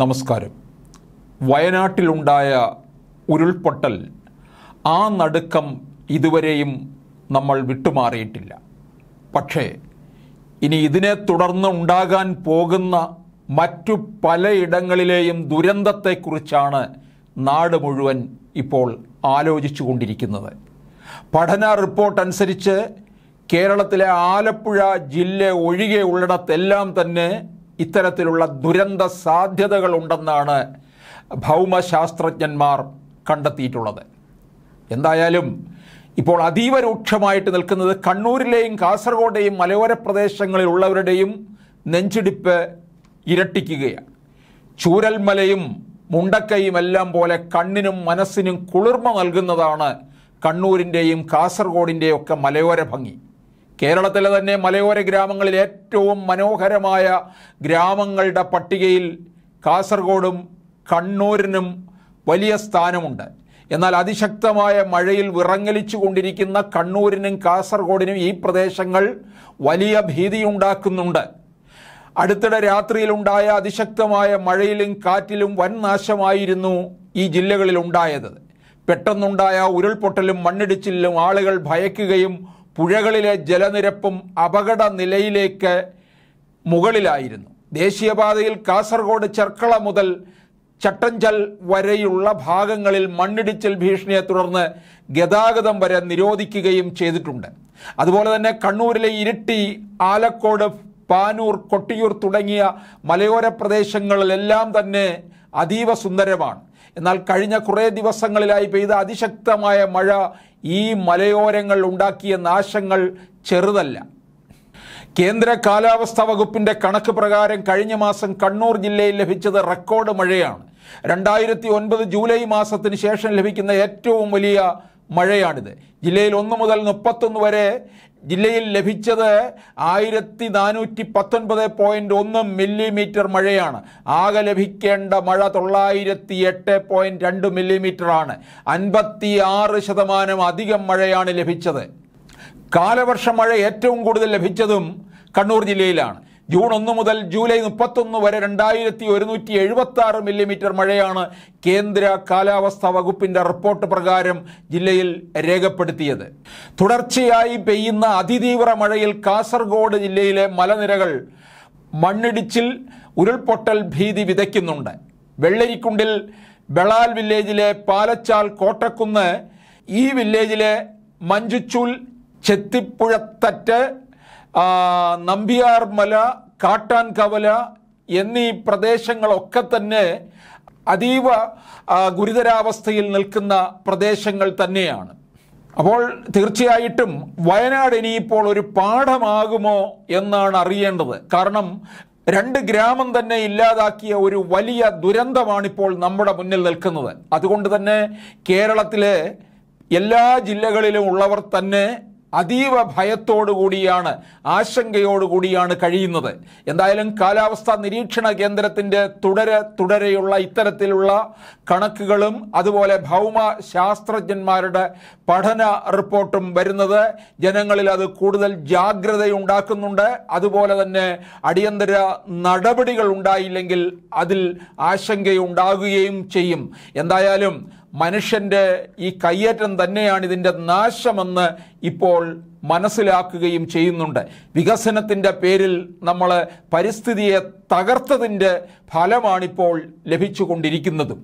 നമസ്കാരം വയനാട്ടിലുണ്ടായ ഉരുൾപൊട്ടൽ ആ നടുക്കം ഇതുവരെയും നമ്മൾ വിട്ടുമാറിയിട്ടില്ല പക്ഷേ ഇനി ഇതിനെ തുടർന്ന് ഉണ്ടാകാൻ പോകുന്ന മറ്റു പലയിടങ്ങളിലെയും ദുരന്തത്തെക്കുറിച്ചാണ് നാട് മുഴുവൻ ഇപ്പോൾ ആലോചിച്ചു കൊണ്ടിരിക്കുന്നത് പഠന റിപ്പോർട്ട് അനുസരിച്ച് കേരളത്തിലെ ആലപ്പുഴ ജില്ല ഒഴികെയുള്ളിടത്തെല്ലാം തന്നെ ഇത്തരത്തിലുള്ള ദുരന്ത സാധ്യതകളുണ്ടെന്നാണ് ഭൗമശാസ്ത്രജ്ഞന്മാർ കണ്ടെത്തിയിട്ടുള്ളത് എന്തായാലും ഇപ്പോൾ അതീവ രൂക്ഷമായിട്ട് നിൽക്കുന്നത് കണ്ണൂരിലെയും കാസർഗോഡെയും മലയോര പ്രദേശങ്ങളിലുള്ളവരുടെയും നെഞ്ചിടിപ്പ് ഇരട്ടിക്കുകയാണ് ചൂരൽമലയും മുണ്ടക്കയും എല്ലാം പോലെ കണ്ണിനും മനസ്സിനും കുളിർമ നൽകുന്നതാണ് കണ്ണൂരിൻ്റെയും കാസർഗോഡിൻ്റെയും ഒക്കെ മലയോര ഭംഗി കേരളത്തിലെ തന്നെ മലയോര ഗ്രാമങ്ങളിൽ ഏറ്റവും മനോഹരമായ ഗ്രാമങ്ങളുടെ പട്ടികയിൽ കാസർഗോഡും കണ്ണൂരിനും വലിയ സ്ഥാനമുണ്ട് എന്നാൽ അതിശക്തമായ മഴയിൽ വിറങ്ങലിച്ചു കൊണ്ടിരിക്കുന്ന കണ്ണൂരിനും കാസർഗോഡിനും ഈ പ്രദേശങ്ങൾ വലിയ ഭീതിയുണ്ടാക്കുന്നുണ്ട് അടുത്തിടെ രാത്രിയിലുണ്ടായ അതിശക്തമായ മഴയിലും കാറ്റിലും വൻ നാശമായിരുന്നു ഈ ജില്ലകളിൽ ഉണ്ടായത് പെട്ടെന്നുണ്ടായ ഉരുൾപൊട്ടലും മണ്ണിടിച്ചിലും ആളുകൾ ഭയക്കുകയും പുഴകളിലെ ജലനിരപ്പും അപകട നിലയിലേക്ക് മുകളിലായിരുന്നു ദേശീയപാതയിൽ കാസർഗോഡ് ചെർക്കള മുതൽ ചട്ടഞ്ചൽ വരെയുള്ള ഭാഗങ്ങളിൽ മണ്ണിടിച്ചിൽ ഭീഷണിയെ തുടർന്ന് ഗതാഗതം വരെ നിരോധിക്കുകയും ചെയ്തിട്ടുണ്ട് അതുപോലെ തന്നെ കണ്ണൂരിലെ ഇരിട്ടി ആലക്കോട് പാനൂർ കൊട്ടിയൂർ തുടങ്ങിയ മലയോര പ്രദേശങ്ങളിലെല്ലാം തന്നെ അതീവ സുന്ദരമാണ് എന്നാൽ കഴിഞ്ഞ കുറേ ദിവസങ്ങളിലായി പെയ്ത അതിശക്തമായ മഴ ഈ മലയോരങ്ങൾ ഉണ്ടാക്കിയ നാശങ്ങൾ ചെറുതല്ല കേന്ദ്ര കാലാവസ്ഥാ വകുപ്പിൻ്റെ കണക്ക് പ്രകാരം കഴിഞ്ഞ മാസം കണ്ണൂർ ജില്ലയിൽ ലഭിച്ചത് റെക്കോർഡ് മഴയാണ് രണ്ടായിരത്തി ഒൻപത് ജൂലൈ മാസത്തിന് ശേഷം ലഭിക്കുന്ന ഏറ്റവും വലിയ മഴയാണിത് ജില്ലയിൽ ഒന്ന് മുതൽ മുപ്പത്തൊന്ന് വരെ ജില്ലയിൽ ലഭിച്ചത് ആയിരത്തി നാനൂറ്റി പത്തൊൻപത് പോയിൻ്റ് ഒന്ന് മില്ലിമീറ്റർ മഴയാണ് ആകെ ലഭിക്കേണ്ട മഴ തൊള്ളായിരത്തി എട്ട് പോയിൻറ്റ് രണ്ട് മില്ലിമീറ്ററാണ് അൻപത്തി ആറ് ശതമാനം അധികം മഴയാണ് ലഭിച്ചത് കാലവർഷ മഴ ഏറ്റവും കൂടുതൽ ലഭിച്ചതും കണ്ണൂർ ജില്ലയിലാണ് ജൂൺ ഒന്ന് മുതൽ ജൂലൈ മുപ്പത്തൊന്ന് വരെ രണ്ടായിരത്തി ഒരുന്നൂറ്റി എഴുപത്തി ആറ് മില്ലിമീറ്റർ മഴയാണ് കേന്ദ്ര കാലാവസ്ഥാ വകുപ്പിന്റെ റിപ്പോർട്ട് പ്രകാരം ജില്ലയിൽ രേഖപ്പെടുത്തിയത് തുടർച്ചയായി പെയ്യുന്ന അതിതീവ്ര മഴയിൽ കാസർഗോഡ് ജില്ലയിലെ മലനിരകൾ മണ്ണിടിച്ചിൽ ഉരുൾപൊട്ടൽ ഭീതി വിതയ്ക്കുന്നുണ്ട് വെള്ളരിക്കുണ്ടിൽ ബളാൽ വില്ലേജിലെ പാലച്ചാൽ കോട്ടക്കുന്ന് ഈ വില്ലേജിലെ മഞ്ചുച്ചൂൽ ചെത്തിപ്പുഴത്തറ്റ് നമ്പിയാർ മല കാട്ടാൻ കവല എന്നീ പ്രദേശങ്ങളൊക്കെ തന്നെ അതീവ ഗുരുതരാവസ്ഥയിൽ നിൽക്കുന്ന പ്രദേശങ്ങൾ തന്നെയാണ് അപ്പോൾ തീർച്ചയായിട്ടും വയനാട് ഇനിയിപ്പോൾ ഒരു പാഠമാകുമോ എന്നാണ് അറിയേണ്ടത് കാരണം രണ്ട് ഗ്രാമം തന്നെ ഇല്ലാതാക്കിയ ഒരു വലിയ ദുരന്തമാണിപ്പോൾ നമ്മുടെ മുന്നിൽ നിൽക്കുന്നത് അതുകൊണ്ട് തന്നെ കേരളത്തിലെ എല്ലാ ജില്ലകളിലും ഉള്ളവർ തന്നെ അതീവ ഭയത്തോടുകൂടിയാണ് ആശങ്കയോടുകൂടിയാണ് കഴിയുന്നത് എന്തായാലും കാലാവസ്ഥാ നിരീക്ഷണ കേന്ദ്രത്തിൻ്റെ തുടരെ തുടരെയുള്ള ഇത്തരത്തിലുള്ള കണക്കുകളും അതുപോലെ ഭൗമ ശാസ്ത്രജ്ഞന്മാരുടെ പഠന റിപ്പോർട്ടും വരുന്നത് ജനങ്ങളിൽ അത് കൂടുതൽ ജാഗ്രതയുണ്ടാക്കുന്നുണ്ട് അതുപോലെ തന്നെ അടിയന്തര നടപടികൾ ഉണ്ടായില്ലെങ്കിൽ അതിൽ ആശങ്കയുണ്ടാകുകയും ചെയ്യും എന്തായാലും മനുഷ്യൻ്റെ ഈ കയ്യേറ്റം തന്നെയാണ് ഇതിൻ്റെ നാശമെന്ന് ഇപ്പോൾ മനസ്സിലാക്കുകയും ചെയ്യുന്നുണ്ട് വികസനത്തിൻ്റെ പേരിൽ നമ്മൾ പരിസ്ഥിതിയെ തകർത്തതിൻ്റെ ഫലമാണിപ്പോൾ ലഭിച്ചുകൊണ്ടിരിക്കുന്നതും